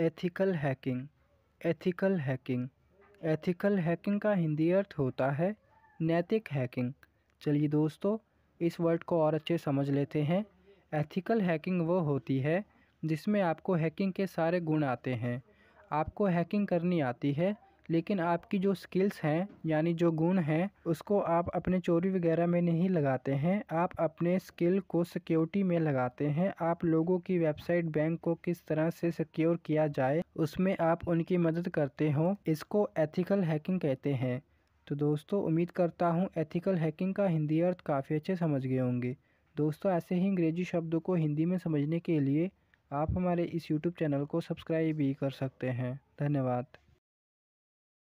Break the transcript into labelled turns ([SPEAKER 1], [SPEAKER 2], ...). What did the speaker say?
[SPEAKER 1] ethical hacking ethical hacking ethical hacking का हिंदी अर्थ होता है नैतिक हैकिंग चलिए दोस्तों इस वर्ड को और अच्छे समझ लेते हैं एथिकल हैकिंग वो होती है जिसमें आपको हैकिंग के सारे गुण आते हैं आपको हैकिंग करनी आती है लेकिन आपकी जो स्किल्स हैं यानी जो गुण हैं उसको आप अपने चोरी वगैरह में नहीं लगाते हैं आप अपने स्किल को सिक्योरिटी में लगाते हैं आप लोगों की वेबसाइट बैंक को किस तरह से सिक्योर किया जाए उसमें आप उनकी मदद करते हो इसको एथिकल हैकिंग कहते हैं तो दोस्तों उम्मीद करता हूँ एथिकल हैकिंग का हिंदी अर्थ काफ़ी अच्छे समझ गए होंगे दोस्तों ऐसे ही अंग्रेजी शब्दों को हिंदी में समझने के लिए आप हमारे इस यूट्यूब चैनल को सब्सक्राइब भी कर सकते हैं धन्यवाद